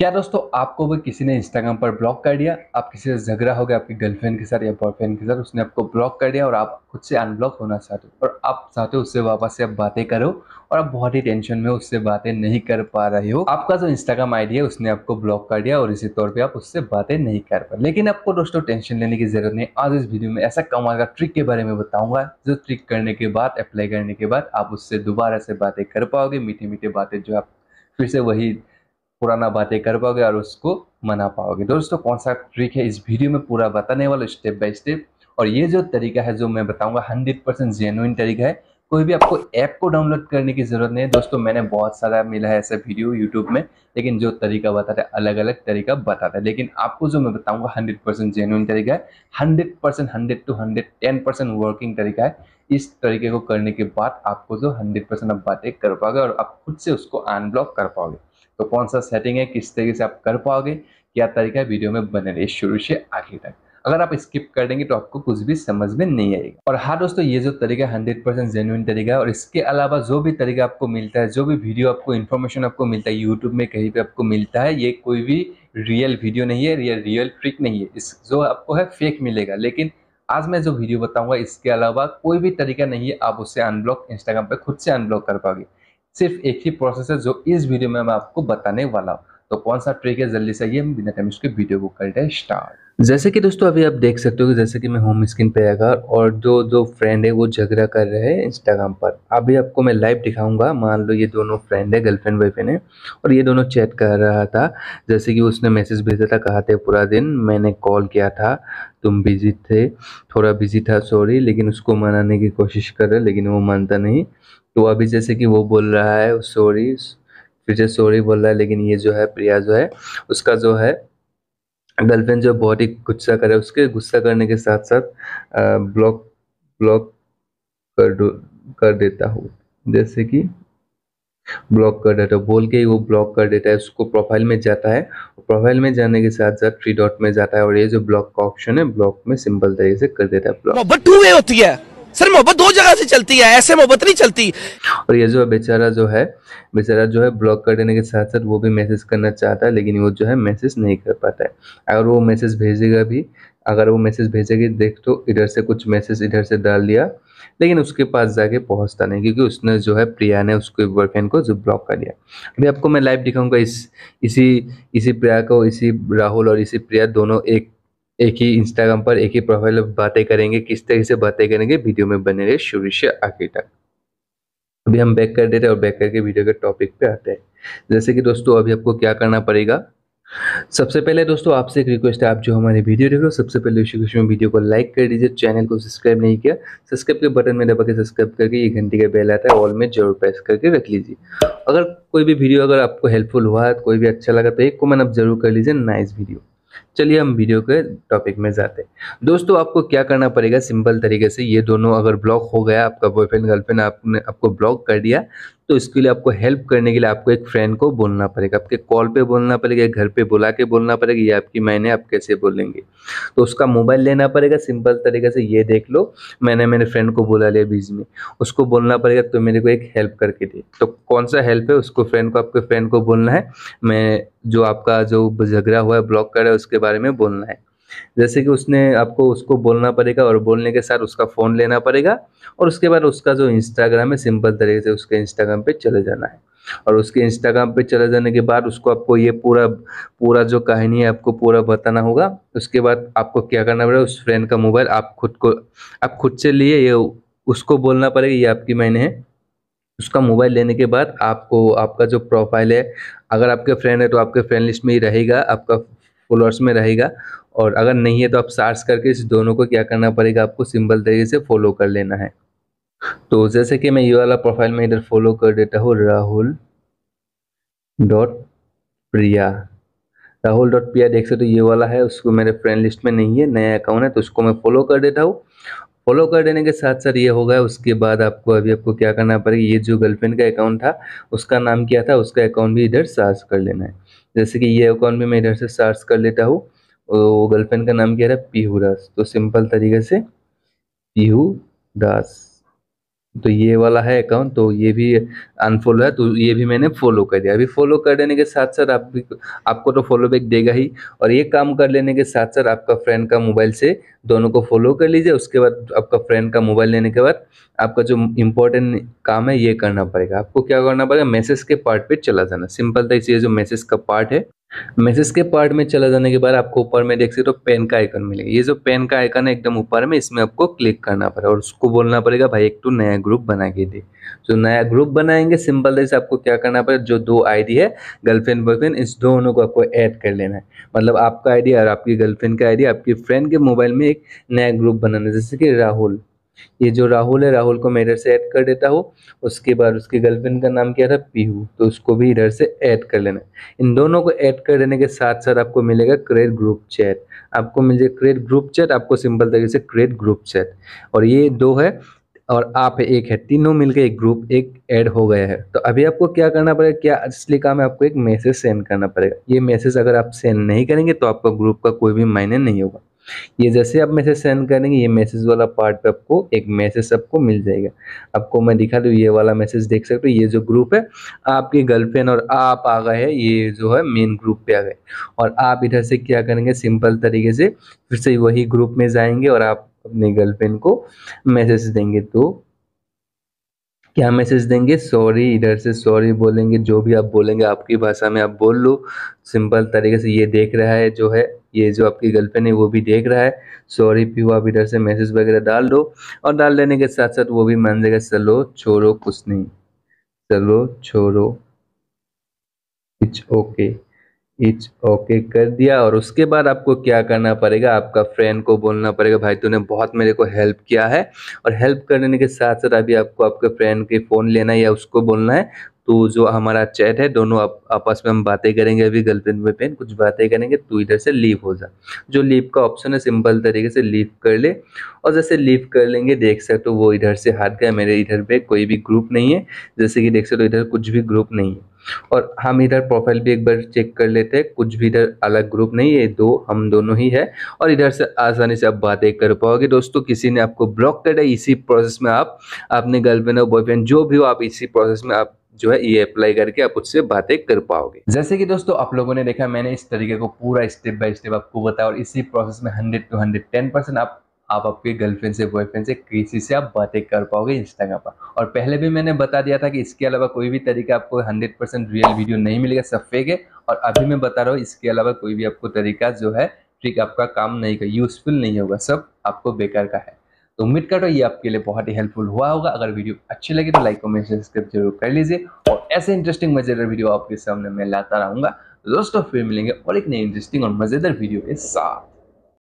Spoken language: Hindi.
क्या दोस्तों आपको भी किसी ने इंस्टाग्राम पर ब्लॉक कर दिया आप किसी से झगड़ा हो गया आपकी गर्लफ्रेंड के साथ या बॉयफ्रेंड के साथ उसने आपको ब्लॉक कर दिया और आप खुद से अनब्लॉक होना चाहते हो और आप चाहते हो उससे वापस से आप बातें करो और आप बहुत ही टेंशन में उससे बातें नहीं कर पा रहे हो आपका जो इंस्टाग्राम आईडी है उसने आपको ब्लॉक कर दिया और इसी तौर पर आप उससे बातें नहीं कर पा लेकिन आपको दोस्तों टेंशन लेने की जरूरत नहीं आज इस वीडियो में ऐसा कमाल का ट्रिक के बारे में बताऊंगा जो ट्रिक करने के बाद अप्लाई करने के बाद आप उससे दोबारा से बातें कर पाओगे मीठे मीठे बातें जो आप फिर से वही पुराना बातें कर पाओगे और उसको मना पाओगे दोस्तों कौन सा ट्रिक है इस वीडियो में पूरा बताने वाला स्टेप बाय स्टेप और ये जो तरीका है जो मैं बताऊंगा हंड्रेड परसेंट जेनुइन तरीका है कोई भी आपको ऐप को डाउनलोड करने की ज़रूरत नहीं है दोस्तों मैंने बहुत सारा मिला है ऐसे वीडियो यूट्यूब में लेकिन जो तरीका बताता है अलग अलग तरीका बताता है लेकिन आपको जो मैं बताऊंगा 100 परसेंट जेन्यून तरीका है 100 percent hundred to hundred ten percent working तरीका है इस तरीके को करने के बाद आपको जो हंड्रेड परसेंट आप बातें कर पाओगे और आप खुद से उसको अनब्लॉक कर पाओगे तो कौन सा सेटिंग है किस तरीके से आप कर पाओगे क्या तरीका वीडियो में बने रहे शुरू से आखिर तक अगर आप स्किप कर देंगे तो आपको कुछ भी समझ में नहीं आएगा और हाँ दोस्तों ये जो तरीका हंड्रेड परसेंट जेन्यून तरीका है और इसके अलावा जो भी तरीका आपको मिलता है जो भी वीडियो आपको इन्फॉर्मेशन आपको मिलता है यूट्यूब में कहीं पे आपको मिलता है ये कोई भी रियल वीडियो नहीं है या रियल ट्रिक नहीं है इस जो आपको है फेक मिलेगा लेकिन आज मैं जो वीडियो बताऊंगा इसके अलावा कोई भी तरीका नहीं है आप उससे अनब्लॉक इंस्टाग्राम पर खुद से अनब्लॉक कर पाओगे सिर्फ एक ही प्रोसेस है जो इस वीडियो में मैं आपको बताने वाला हूँ तो कौन सा ट्रिक है जल्दी से ये हम बिना टाइम इसके वीडियो को कर हैं स्टार्ट जैसे कि दोस्तों अभी आप देख सकते हो कि जैसे कि मैं होम स्क्रीन पे आएगा और जो जो फ्रेंड है वो झगड़ा कर रहे हैं इंस्टाग्राम पर अभी आपको मैं लाइव दिखाऊंगा मान लो ये दोनों फ्रेंड है गर्लफ्रेंड बॉयफ्रेंड है और ये दोनों चैट कर रहा था जैसे कि उसने मैसेज भेजा था कहा थे पूरा दिन मैंने कॉल किया था तुम बिजी थे थोड़ा बिजी था सॉरी लेकिन उसको मनाने की कोशिश कर रहे लेकिन वो मानता नहीं तो अभी जैसे कि वो बोल रहा है सॉरी से सॉरी बोल रहा है लेकिन ये जो है प्रिया जो है उसका जो है गर्लफ्रेंड जो बहुत ही गुस्सा करे उसके गुस्सा करने के साथ साथ ब्लॉक ब्लॉक कर कर देता हूँ जैसे कि ब्लॉक कर देता है बोल के ही वो ब्लॉक कर देता है उसको प्रोफाइल में जाता है प्रोफाइल में जाने के साथ साथ थ्री डॉट में जाता है और ये जो ब्लॉक का ऑप्शन है ब्लॉक में सिंपल तरीके से कर देता है ब्लॉक होती है सर मोहब्बत दो जगह से चलती है ऐसे मोहब्बत नहीं चलती और ये जो बेचारा जो है बेचारा जो है ब्लॉक कर देने के साथ साथ वो भी मैसेज करना चाहता है लेकिन वो जो है मैसेज नहीं कर पाता है अगर वो मैसेज भेजेगा भी अगर वो मैसेज भेजेगी देख तो इधर से कुछ मैसेज इधर से डाल दिया लेकिन उसके पास जाके पहुंचता नहीं क्योंकि उसने जो है प्रिया ने उसके बॉयफ्रेंड को जो ब्लॉक कर दिया अभी आपको मैं लाइव दिखाऊंगा इस इसी इसी प्रिया को इसी राहुल और इसी प्रिया दोनों एक एक ही इंस्टाग्राम पर एक ही प्रोफाइल बातें करेंगे किस तरह से बातें करेंगे वीडियो में बने रहे शुरू से आगे तक अभी हम बैक कर देते हैं और बैक करके वीडियो के टॉपिक पे आते हैं जैसे कि दोस्तों अभी आपको क्या करना पड़ेगा सबसे पहले दोस्तों आपसे एक रिक्वेस्ट है आप जो हमारे वीडियो देख रहे हो सबसे पहले में वीडियो को लाइक कर दीजिए चैनल को सब्सक्राइब नहीं किया सब्सक्राइब के बटन में दबा के सब्सक्राइब करके एक घंटे का बेल आता है ऑल में जरूर प्रेस करके रख लीजिए अगर कोई भी वीडियो अगर आपको हेल्पफुल हुआ है कोई भी अच्छा लगा तो एक कमेंट आप जरूर कर लीजिए नाइस वीडियो चलिए हम वीडियो के टॉपिक में जाते हैं दोस्तों आपको क्या करना पड़ेगा सिंपल तरीके से ये दोनों अगर ब्लॉक हो गया आपका बॉयफ्रेंड गर्लफ्रेंड आपने आपको ब्लॉक कर दिया तो इसके लिए आपको हेल्प करने के लिए आपको एक फ्रेंड को बोलना पड़ेगा आपके कॉल पे बोलना पड़ेगा घर पे बुला के बोलना पड़ेगा ये आपकी मैंने आप कैसे बोलेंगे तो उसका मोबाइल लेना पड़ेगा सिंपल तरीके से ये देख लो मैंने मेरे फ्रेंड को बुला लिया बीच में उसको बोलना पड़ेगा तो मेरे को एक हेल्प करके दे तो कौन सा हेल्प है उसको फ्रेंड को आपके फ्रेंड को बोलना है मैं जो आपका जो झगड़ा हुआ है ब्लॉक करा है उसके बारे में बोलना है जैसे कि उसने आपको उसको बोलना पड़ेगा और बोलने के साथ उसका फ़ोन लेना पड़ेगा और उसके बाद उसका जो इंस्टाग्राम है सिंपल तरीके से उसके इंस्टाग्राम पे चले जाना है और उसके इंस्टाग्राम पे चले जाने के बाद उसको आपको ये पूरा पूरा जो कहानी है आपको पूरा बताना होगा उसके बाद आपको क्या करना पड़ेगा उस फ्रेंड का मोबाइल आप खुद को आप खुद से लिए ये उसको बोलना पड़ेगा ये आपकी मैंने है उसका मोबाइल लेने के बाद आपको आपका जो प्रोफाइल है अगर आपके फ्रेंड है तो आपके फ्रेंड लिस्ट में ही रहेगा आपका फॉलोअर्स में रहेगा और अगर नहीं है तो आप सार्च करके इस दोनों को क्या करना पड़ेगा आपको सिंपल तरीके से फॉलो कर लेना है तो जैसे कि मैं ये वाला प्रोफाइल में इधर फॉलो कर देता हूँ राहुल डॉट प्रिया राहुल डॉट प्रिया देख सकते हो ये वाला है उसको मेरे फ्रेंड लिस्ट में नहीं है नया अकाउंट है तो उसको मैं फॉलो कर देता हूँ फॉलो कर देने के साथ साथ ये होगा उसके बाद आपको अभी आपको क्या करना पड़ेगा ये जो गर्लफ्रेंड का अकाउंट था उसका नाम क्या था उसका अकाउंट भी इधर सर्च कर लेना है जैसे कि ये अकाउंट में मैं इधर से सर्च कर लेता हूँ वो गर्लफ्रेंड का नाम क्या रहा है पीहू दास तो सिंपल तरीके से पीहू दास तो ये वाला है अकाउंट तो ये भी अनफॉलो है तो ये भी मैंने फॉलो कर दिया अभी फॉलो कर देने के साथ साथ आप आपको तो फॉलो बैक देगा ही और ये काम कर लेने के साथ साथ आपका फ्रेंड का मोबाइल से दोनों को फॉलो कर लीजिए उसके बाद आपका फ्रेंड का मोबाइल लेने के बाद आपका जो इम्पोर्टेंट काम है ये करना पड़ेगा आपको क्या करना पड़ेगा मैसेज के पार्ट पर चला जाना सिंपल था इसलिए जो मैसेज का पार्ट है मैसेज के पार्ट में चला जाने के बाद आपको ऊपर में देख सकते हो तो पेन का आइकन मिलेगा ये जो पेन का आइकन है एकदम ऊपर में इसमें आपको क्लिक करना पड़ेगा और उसको बोलना पड़ेगा भाई एक तो नया ग्रुप बना के दे जो नया ग्रुप बनाएंगे सिंपल जैसे आपको क्या करना पड़ेगा जो दो आईडी है गर्लफ्रेंड बॉयफ्रेंड इस दोनों को आपको ऐड कर लेना है मतलब आपका आईडी और आपकी गर्लफ्रेंड का आईडी आपकी फ्रेंड के मोबाइल में एक नया ग्रुप बनाना है जैसे कि राहुल ये जो राहुल है राहुल को मैं इधर से ऐड कर देता हूँ उसके बाद उसके गर्लफ्रेंड का नाम क्या था पीहू तो उसको भी इधर से ऐड कर लेना इन दोनों को ऐड कर देने के साथ साथ आपको मिलेगा क्रेड ग्रुप चैट आपको मिल जाएगा क्रेड ग्रुप चैट आपको सिंपल तरीके से क्रेड ग्रुप चैट और ये दो है और आप एक है तीनों मिलकर एक ग्रुप एक ऐड हो गया है तो अभी आपको क्या करना पड़ेगा क्या असली काम है आपको एक मैसेज सेंड करना पड़ेगा ये मैसेज अगर आप सेंड नहीं करेंगे तो आपका ग्रुप का कोई भी मायने नहीं होगा ये जैसे आप मैसेज सेंड करेंगे ये मैसेज वाला पार्ट पे आपको एक मैसेज आपको मिल जाएगा आपको मैं दिखा दूँ ये वाला मैसेज देख सकते हो ये जो ग्रुप है आपके गर्लफ्रेंड और आप आ गए हैं ये जो है मेन ग्रुप पे आ गए और आप इधर से क्या करेंगे सिंपल तरीके से फिर से वही ग्रुप में जाएंगे और आप अपने गर्लफ्रेंड को मैसेज देंगे तो क्या मैसेज देंगे सॉरी इधर से सॉरी बोलेंगे जो भी आप बोलेंगे आपकी भाषा में आप बोल लो सिंपल तरीके से ये देख रहा है जो है ये जो आपकी गर्लफ्रेंड है वो भी देख रहा है सॉरी फिर हुआ इधर से मैसेज वगैरह डाल दो और डाल देने के साथ साथ वो भी मान जाएगा चलो छोड़ो कुछ नहीं चलो छोड़ो इट्स ओके इट्स ओके कर दिया और उसके बाद आपको क्या करना पड़ेगा आपका फ्रेंड को बोलना पड़ेगा भाई तूने बहुत मेरे को हेल्प किया है और हेल्प करने के साथ साथ अभी आपको आपके फ्रेंड के फ़ोन लेना है या उसको बोलना है तो जो हमारा चैट है दोनों आप, आपस में हम बातें करेंगे अभी गर्लफ्रेंड में पेन कुछ बातें करेंगे तो इधर से लीव हो जा जो लीव का ऑप्शन है सिंपल तरीके से लीव कर ले और जैसे लीव कर लेंगे देख सकते हो वो इधर से हाथ गया मेरे इधर पे कोई भी ग्रुप नहीं है जैसे कि देख सकते हो इधर कुछ भी ग्रुप नहीं है और हम इधर प्रोफाइल भी एक बार चेक कर लेते हैं कुछ भी इधर अलग ग्रुप नहीं है दो हम दोनों ही है और इधर से आसानी से आप बातें कर पाओगे दोस्तों किसी ने आपको ब्लॉक कर दिया इसी प्रोसेस में आप अपने गर्लफ्रेंड और बॉयफ्रेंड जो भी हो आप इसी प्रोसेस में आप जो है ये अप्लाई करके आप उससे बातें कर पाओगे जैसे कि दोस्तों आप लोगों ने देखा मैंने इस तरीके को पूरा स्टेप बाय स्टेप आपको बताया और इसी प्रोसेस में hundred to hundred ten percent आप आप आपके गर्लफ्रेंड से बॉयफ्रेंड से किसी से आप बातें कर पाओगे इंस्टाग्राम पर और पहले भी मैंने बता दिया था कि इसके अलावा कोई भी तरीका आपको 100 परसेंट रियल वीडियो नहीं मिलेगा सब फेक है और अभी मैं बता रहा हूँ इसके अलावा कोई भी आपको तरीका जो है ट्रिक आपका काम नहीं का यूज़फुल नहीं होगा सब आपको बेकार का है तो उम्मीद करता हूँ ये आपके लिए बहुत ही हेल्पफुल हुआ होगा अगर वीडियो अच्छी लगी तो लाइक कमेंट सब्सक्राइब जरूर कर लीजिए और ऐसे इंटरेस्टिंग मजेदार वीडियो आपके सामने मैं लाता रहूंगा दोस्तों फिर मिलेंगे और एक नई इंटरेस्टिंग और मजेदार वीडियो के साथ